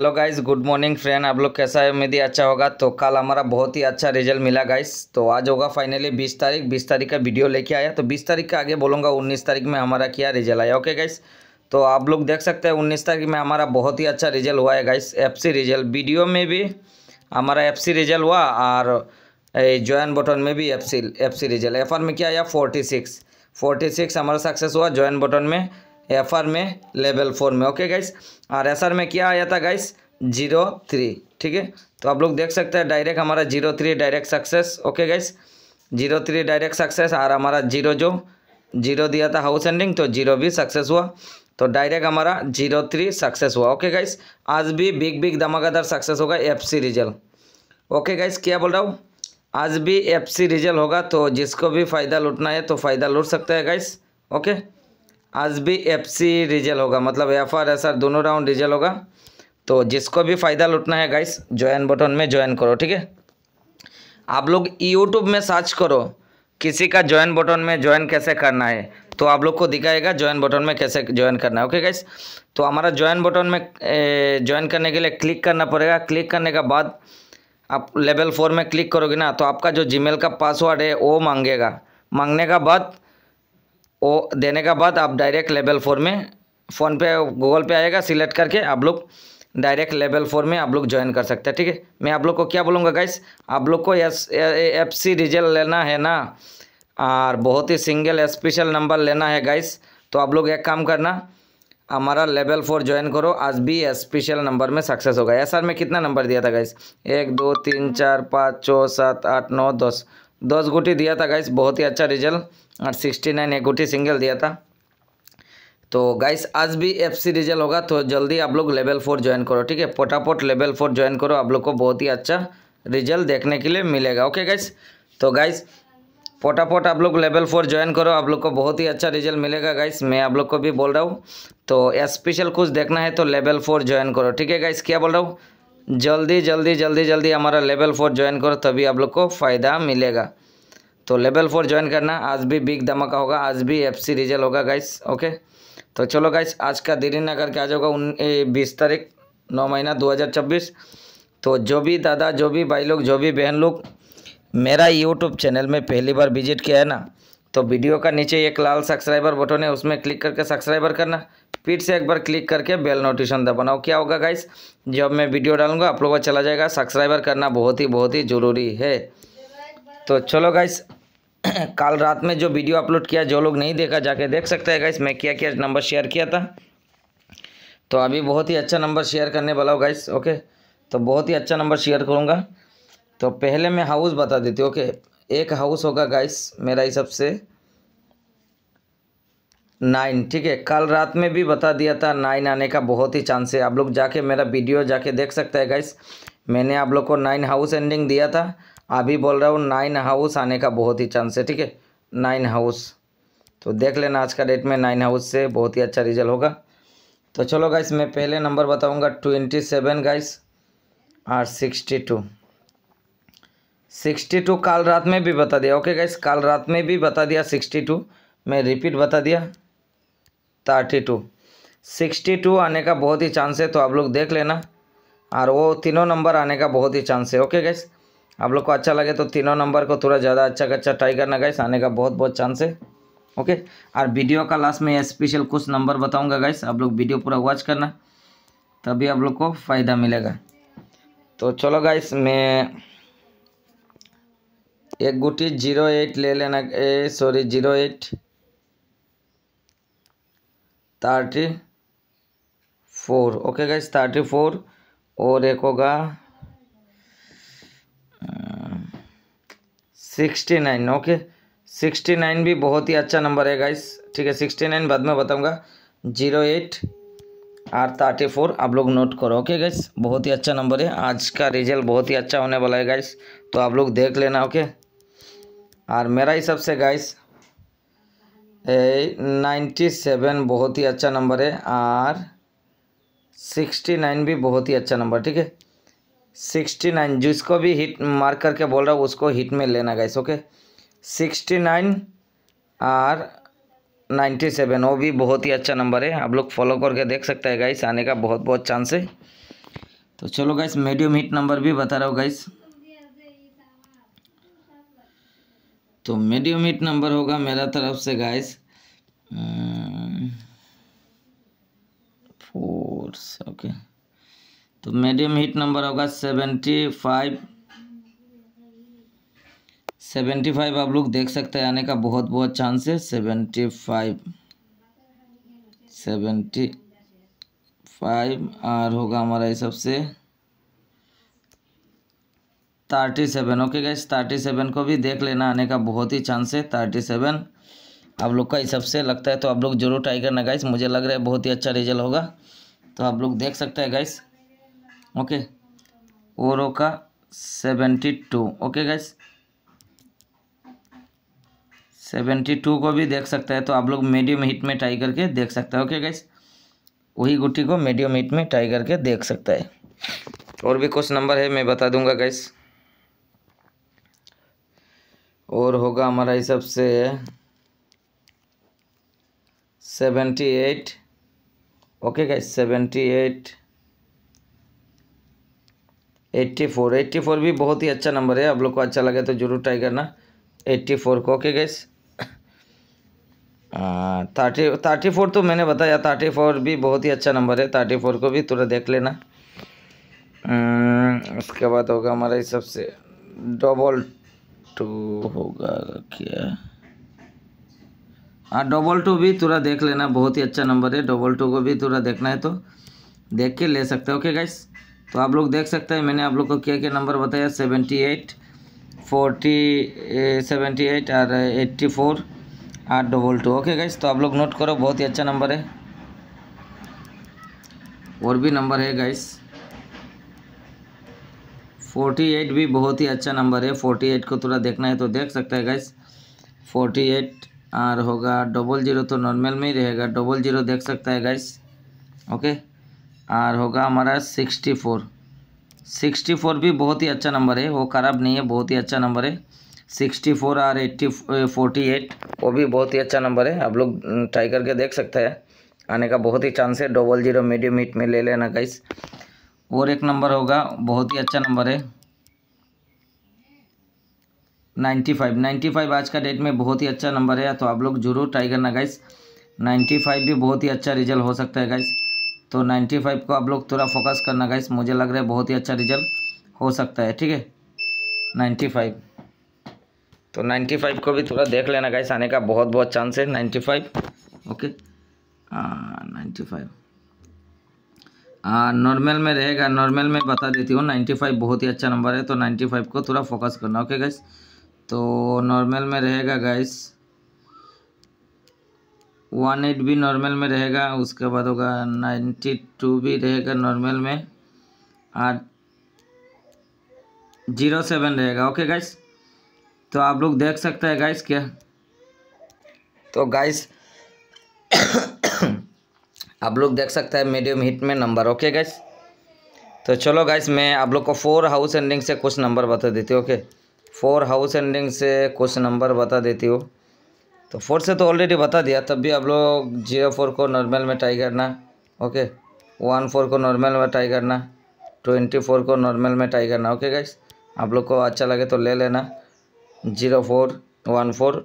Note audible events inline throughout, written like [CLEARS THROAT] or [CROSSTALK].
Hello guys good morning friend आप लोग कैसा है उम्मीद अच्छा होगा तो कल हमारा बहुत ही अच्छा रिजल्ट मिला गाइस तो आज होगा फाइनली 20 तारीख 20 तारीख का वीडियो लेके आया तो 20 तारीख का आगे बोलूँगा 19 तारीख में हमारा क्या रिजल्ट आया ओके गाइस तो आप लोग देख सकते हैं उन्नीस तारीख में हमारा बहुत ही अच्छा रिजल्ट हुआ है गाइस एफ रिजल्ट वीडियो में भी हमारा एफ रिजल्ट हुआ और ज्वाइन बटन में भी एफ सी रिजल्ट एफ में क्या आया फोर्टी सिक्स हमारा सक्सेस हुआ ज्वाइन बटन में एफ आर में लेवल फोर में ओके गाइस और एस आर में क्या आया था गाइस जीरो थ्री ठीक है तो आप लोग देख सकते हैं डायरेक्ट हमारा zero three direct success okay guys zero three direct success और हमारा जीरो जो जीरो दिया था हाउस एंडिंग तो जीरो भी सक्सेस हुआ तो डायरेक्ट हमारा जीरो थ्री सक्सेस हुआ ओके गाइस आज भी बिग बिग धमाकेदार सक्सेस होगा F C result okay guys क्या बोल रहा हूँ आज भी एफ सी रिजल्ट होगा तो जिसको भी फ़ायदा लूटना है तो फ़ायदा लूट सकता है गाइस ओके आज भी एफ सी रिजल्ट होगा मतलब एफ आर एस आर दोनों राउंड रिजल्ट होगा तो जिसको भी फ़ायदा लुटना है गाइस ज्वाइन बटन में ज्वाइन करो ठीक है आप लोग यूट्यूब में सर्च करो किसी का ज्वाइन बटन में ज्वाइन कैसे करना है तो आप लोग को दिखाएगा ज्वाइन बटन में कैसे ज्वाइन करना है ओके गाइस तो हमारा ज्वाइन बटन में ज्वाइन करने के लिए क्लिक करना पड़ेगा क्लिक करने के बाद आप लेवल फोर में क्लिक करोगे ना तो आपका जो जीमेल का पासवर्ड है वो मांगेगा मांगने का बाद वो देने का बाद आप डायरेक्ट लेवल फोर में फ़ोन पे गूगल पे आएगा सिलेक्ट करके आप लोग डायरेक्ट लेवल फोर में आप लोग ज्वाइन कर सकते हैं ठीक है मैं आप लोग को क्या बोलूँगा गाइस आप लोग को एस एफ सी रिजल्ट लेना है ना और बहुत ही सिंगल स्पेशल नंबर लेना है गाइस तो आप लोग एक काम करना हमारा लेवल फोर ज्वाइन करो आज भी स्पेशल नंबर में सक्सेस होगा एस आर में कितना नंबर दिया था गाइस एक दो तीन चार पाँच छः सात आठ नौ दस दस गुटी दिया था गाइस बहुत ही अच्छा रिजल्ट और सिक्सटी नाइन एकुटी सिंगल दिया था तो गाइस आज भी एफ सी रिजल्ट होगा तो जल्दी आप लोग लेवल फोर ज्वाइन करो ठीक है पोटापोट लेवल फोर ज्वाइन करो आप लोग को बहुत ही अच्छा रिजल्ट देखने के लिए मिलेगा ओके गाइस तो गाइस पोटापोट आप लोग लेवल फोर ज्वाइन करो आप लोग को बहुत ही अच्छा रिजल्ट मिलेगा गाइस मैं आप लोग को भी बोल रहा हूँ तो स्पेशल कुछ देखना है तो लेवल फोर ज्वाइन करो ठीक है गाइस क्या बोल रहा हूँ जल्दी जल्दी जल्दी जल्दी हमारा लेवल फोर ज्वाइन करो तभी आप लोग को फ़ायदा मिलेगा तो लेवल फोर ज्वाइन करना आज भी बिग धमाका होगा आज भी एफ सी रिजल्ट होगा गाइस ओके तो चलो गाइस आज का देरी ना करके आ जाओगे उन बीस तारीख नौ महीना दो हज़ार छब्बीस तो जो भी दादा जो भी भाई लोग जो भी बहन लोग मेरा यूट्यूब चैनल में पहली बार विजिट किया है ना तो वीडियो का नीचे एक लाल सब्सक्राइबर बटन है उसमें क्लिक करके सब्सक्राइबर करना फिर से एक बार क्लिक करके बेल नोटिफिकेशन दबाना क्या होगा गाइस जब मैं वीडियो डालूंगा आप लोगों का चला जाएगा सब्सक्राइबर करना बहुत ही बहुत ही ज़रूरी है तो चलो गाइस [CLEARS THROAT] कल रात में जो वीडियो अपलोड किया जो लोग नहीं देखा जाके देख सकते हैं गाइस मैं क्या क्या नंबर शेयर किया था तो अभी बहुत ही अच्छा नंबर शेयर करने वाला हूँ गाइस ओके तो बहुत ही अच्छा नंबर शेयर करूँगा तो पहले मैं हाउस बता देती हूँ ओके एक हाउस होगा गाइस मेरा हिसाब से नाइन ठीक है कल रात में भी बता दिया था नाइन आने का बहुत ही चांस है आप लोग जाके मेरा वीडियो जाके देख सकते हैं गाइस मैंने आप लोग को नाइन हाउस एंडिंग दिया था अभी बोल रहा हूँ नाइन हाउस आने का बहुत ही चांस है ठीक है नाइन हाउस तो देख लेना आज का डेट में नाइन हाउस से बहुत ही अच्छा रिजल्ट होगा तो चलो गाइस मैं पहले नंबर बताऊंगा ट्वेंटी सेवन गाइस और सिक्सटी टू सिक्सटी टू काल रात में भी बता दिया ओके गाइस काल रात में भी बता दिया सिक्सटी टू मैं रिपीट बता दिया थर्टी टू सिक्सटी टू आने का बहुत ही चांस है तो आप लोग देख लेना और वो तीनों नंबर आने का बहुत ही चांस है ओके गाइस आप लोग को अच्छा लगे तो तीनों नंबर को थोड़ा ज़्यादा अच्छा अच्छा ट्राई करना गाइस आने का बहुत बहुत चांस है ओके और वीडियो का लास्ट में स्पेशल कुछ नंबर बताऊंगा गाइस आप लोग वीडियो पूरा वॉच करना तभी आप लोग को फ़ायदा मिलेगा तो चलो गाइस मैं एक गुटी जीरो एट ले लेना ए sorry zero eight thirty four okay guys thirty four और एक होगा sixty nine okay sixty nine भी बहुत ही अच्छा नंबर है गाइस ठीक है सिक्सटी नाइन बाद में बताऊंगा zero eight or thirty four आप लोग नोट करो ओके गाइस बहुत ही अच्छा नंबर है आज का रिजल्ट बहुत ही अच्छा होने वाला है गाइस तो आप लोग देख लेना ओके और मेरा हिसाब से गाइस नाइन्टी सेवन बहुत ही अच्छा नंबर है और सिक्सटी नाइन भी बहुत ही अच्छा नंबर ठीक है सिक्सटी नाइन जिसको भी हिट मार्क करके बोल रहा हूँ उसको हिट में लेना गाइस ओके सिक्सटी नाइन और नाइन्टी सेवन वो भी बहुत ही अच्छा नंबर है आप लोग फॉलो करके देख सकते हैं गाइस आने का बहुत बहुत चांस है तो चलो गाइस मीडियम हिट नंबर भी बता रहा हूँ गाइस तो मीडियम हिट नंबर होगा मेरा तरफ से गाइस फोर्स ओके okay. तो मीडियम हीट नंबर होगा सेवेंटी फाइव सेवेंटी फाइव आप लोग देख सकते हैं आने का बहुत बहुत चांस है सेवेंटी फाइव सेवेंटी फाइव और होगा हमारा इस से thirty seven okay guys thirty seven को भी देख लेना आने का बहुत ही चांस है थर्टी सेवन आप लोग का इस से लगता है तो आप लोग जरूर ट्राई करना गाइस मुझे लग रहा है बहुत ही अच्छा रिजल्ट होगा तो आप लोग देख सकते हैं गाइस ओके ओरो का seventy two okay guys seventy two को भी देख सकता है तो आप लोग मीडियम हीट में ट्राई करके देख सकते हैं ओके गैस वही गुटी को मीडियम हीट में ट्राई करके देख सकता है और भी कुछ नंबर है मैं बता दूंगा गैस और होगा हमारा हिसाब से seventy eight okay guys seventy eight eighty four eighty four भी बहुत ही अच्छा नंबर है आप लोग को अच्छा लगे तो जरूर ट्राई करना एट्टी फोर को okay guys thirty thirty four तो मैंने बताया थर्टी फोर भी बहुत ही अच्छा नंबर है थर्टी फोर को भी थोड़ा देख लेना हम्म, उसके बाद होगा हमारा इस सबसे डबल टू होगा क्या हाँ डबल टू भी थोड़ा देख लेना बहुत ही अच्छा नंबर है डबल टू को भी थोड़ा देखना है तो देख के ले सकते हो ओके गाइस तो आप लोग देख सकते हैं मैंने आप लोग को क्या क्या नंबर बताया seventy eight forty seventy eight और एट्टी फोर आठ डबल टू ओके गाइज तो आप लोग नोट करो बहुत ही अच्छा नंबर है और भी नंबर है गाइस फोर्टी एट भी बहुत ही अच्छा नंबर है फोर्टी एट को थोड़ा देखना है तो देख सकते हैं गाइस फोर्टी एट और होगा डबल ज़ीरो तो नॉर्मल में ही रहेगा डबल ज़ीरो देख सकता है गाइस ओके और होगा हमारा सिक्सटी फोर सिक्सटी फोर भी बहुत ही अच्छा नंबर है वो ख़राब नहीं है बहुत ही अच्छा नंबर है सिक्सटी फोर और एट्टी फोर्टी एट वो भी बहुत ही अच्छा नंबर है आप लोग ट्राई करके देख सकते हैं आने का बहुत ही चांस है डबल जीरो मीडियम हीट में ले लेना गाइस और एक नंबर होगा बहुत ही अच्छा नंबर है नाइन्टी फाइव नाइन्टी फाइव आज का डेट में बहुत ही अच्छा नंबर है तो आप लोग जरूर ट्राई करना गाइस नाइन्टी फाइव भी बहुत ही अच्छा रिजल्ट हो सकता है गाइस तो 95 को आप लोग थोड़ा फोकस करना गाइस मुझे लग रहा है बहुत ही अच्छा रिजल्ट हो सकता है ठीक है 95 तो 95 को भी थोड़ा देख लेना गाइस आने का बहुत बहुत चांस है 95 ओके नाइन्टी फाइव नॉर्मल में रहेगा नॉर्मल में बता देती हूँ 95 बहुत ही अच्छा नंबर है तो 95 को थोड़ा फोकस करना ओके गाइस तो नॉर्मल में रहेगा गाइस वन एट भी नॉर्मल में रहेगा उसके बाद होगा नाइन्टी टू भी रहेगा नॉर्मल में और जीरो सेवन रहेगा ओके गाइस तो आप लोग देख सकते हैं गाइस क्या तो गाइस [COUGHS] आप लोग देख सकते हैं मीडियम हिट में नंबर ओके गाइस तो चलो गाइस मैं आप लोग को फोर हाउस एंडिंग से कुछ नंबर बता देती हूँ ओके फोर हाउस एंडिंग से कुछ नंबर बता देती हूँ तो फोर से तो ऑलरेडी बता दिया तब भी आप लोग जीरो फोर को नॉर्मल में ट्राई करना ओके वन फोर को नॉर्मल में ट्राई करना ट्वेंटी फोर को नॉर्मल में ट्राई करना ओके गाइस आप लोग को अच्छा लगे तो ले लेना zero four one four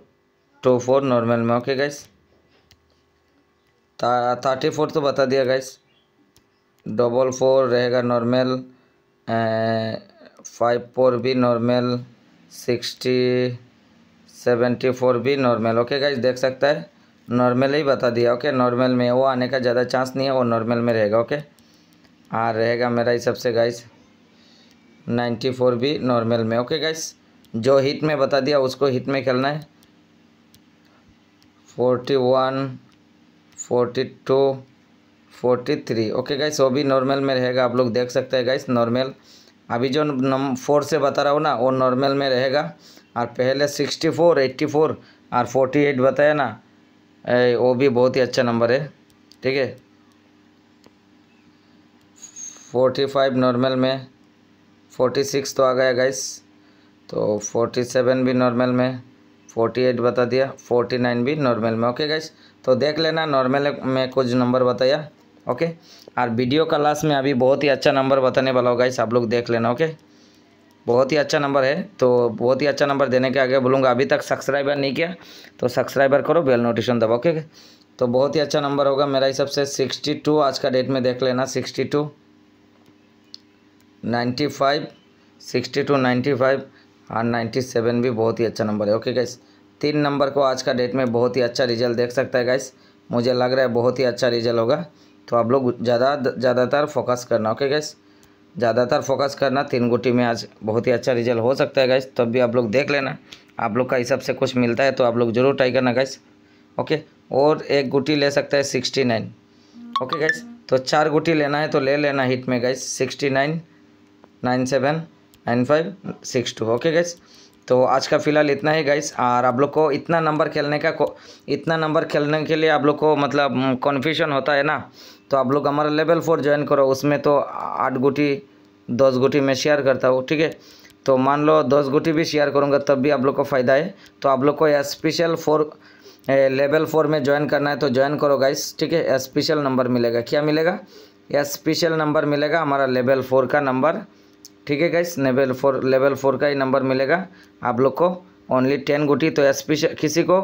two four normal में ओके गाइस थर्टी फोर तो बता दिया गाइस डबल फोर रहेगा नॉर्मल फाइव फोर भी नॉर्मल सिक्सटी सेवेंटी फोर भी नॉर्मल ओके गाइज देख सकता है नॉर्मल ही बता दिया ओके नॉर्मल में वो आने का ज़्यादा चांस नहीं है वो नॉर्मल में रहेगा ओके आ रहेगा मेरा हिसाब से गाइस नाइन्टी फोर भी नॉर्मल में ओके गाइस जो हिट में बता दिया उसको हिट में खेलना है forty one forty two forty three okay guys वो भी नॉर्मल में रहेगा आप लोग देख सकते हैं गाइस नॉर्मल अभी जो नम फोर से बता रहा हूँ ना वो नॉर्मल में रहेगा और पहले सिक्सटी फोर एट्टी फोर और फोर्टी एट बताया ना ए, वो भी बहुत ही अच्छा नंबर है ठीक है फोर्टी फाइव नॉर्मल में फोर्टी सिक्स तो आ गया गाइस तो फोर्टी सेवन भी नॉर्मल में फोर्टी एट बता दिया फोर्टी नाइन भी नॉर्मल में ओके गाइस तो देख लेना नॉर्मल में कुछ नंबर बताया ओके और वीडियो का लास्ट में अभी बहुत ही अच्छा नंबर बताने वाला हो गाइस आप लोग देख लेना ओके बहुत ही अच्छा नंबर है तो बहुत ही अच्छा नंबर देने के आगे बोलूँगा अभी तक सब्सक्राइबर नहीं किया तो सब्सक्राइबर करो बेल नोटिफिकेशन दबाओ ओके तो बहुत ही अच्छा नंबर होगा मेरा हिसाब से सिक्सटी टू आज का डेट में देख लेना sixty two ninety five sixty two ninety five और नाइन्टी सेवन भी बहुत ही अच्छा नंबर है ओके गाइस तीन नंबर को आज का डेट में बहुत ही अच्छा रिजल्ट देख सकता है गाइस मुझे लग रहा है बहुत ही अच्छा रिजल्ट होगा तो आप लोग ज़्यादा ज़्यादातर फोकस करना ओके गाइस ज़्यादातर फोकस करना तीन गुटी में आज बहुत ही अच्छा रिजल्ट हो सकता है गैस तब भी आप लोग देख लेना आप लोग का हिसाब से कुछ मिलता है तो आप लोग जरूर ट्राई करना गैस ओके और एक गुटी ले सकता है सिक्सटी नाइन ओके गैस तो चार गुटी लेना है तो ले लेना हिट में guys sixty nine nine seven nine five six two okay guys तो आज का फिलहाल इतना ही गैस और आप लोग को इतना नंबर खेलने का इतना नंबर खेलने के लिए आप लोग को मतलब कन्फ्यूजन होता है ना तो आप लोग हमारा लेवल फोर ज्वाइन करो उसमें तो आठ गुटी दस गुटी में शेयर करता हूँ ठीक है तो मान लो दस गुटी भी शेयर करूँगा तब भी आप लोग को फ़ायदा है तो आप लोग को यह स्पेशल फोर लेवल फोर में ज्वाइन करना है तो ज्वाइन करो गाइस ठीक है स्पेशल नंबर मिलेगा क्या मिलेगा या स्पेशल नंबर मिलेगा हमारा लेवल फोर का नंबर ठीक है guys level four level four का ही नंबर मिलेगा आप लोग को ओनली टेन गुटी तो स्पेशल किसी को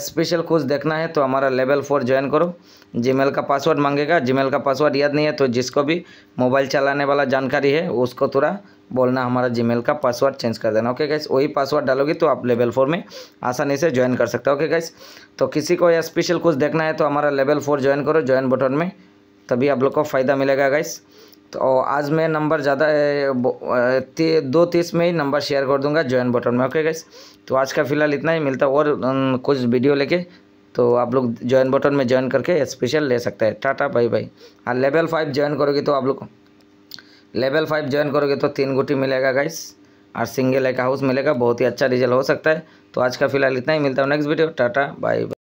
स्पेशल कुछ देखना है तो हमारा लेवल फोर ज्वाइन करो जीमेल का पासवर्ड मांगेगा जीमेल का पासवर्ड याद नहीं है तो जिसको भी मोबाइल चलाने वाला जानकारी है उसको थोड़ा बोलना हमारा जीमेल का पासवर्ड चेंज कर देना ओके गाइस वही पासवर्ड डालोगे तो आप लेवल फोर में आसानी से ज्वाइन कर सकते हो ओके गाइस तो किसी को स्पेशल कुछ देखना है तो हमारा लेवल फोर ज्वाइन करो ज्वाइन बटन में तभी आप लोग को फ़ायदा मिलेगा गाइस तो आज मैं नंबर ज़्यादा दो तीस में ही नंबर शेयर कर दूंगा ज्वाइन बटन में ओके गैस तो आज का फ़िलहाल इतना ही मिलता और कुछ वीडियो लेके तो आप लोग ज्वाइन बटन में ज्वाइन करके स्पेशल ले सकते हैं टाटा बाई बाई हाँ लेवल फाइव ज्वाइन करोगे तो आप लोग लेवल फाइव ज्वाइन करोगे तो तीन गुटी मिलेगा गाइस और सिंगल एक हाउस मिलेगा बहुत ही अच्छा रिजल्ट हो सकता है तो आज का फिलहाल इतना ही मिलता है नेक्स्ट वीडियो टाटा बाई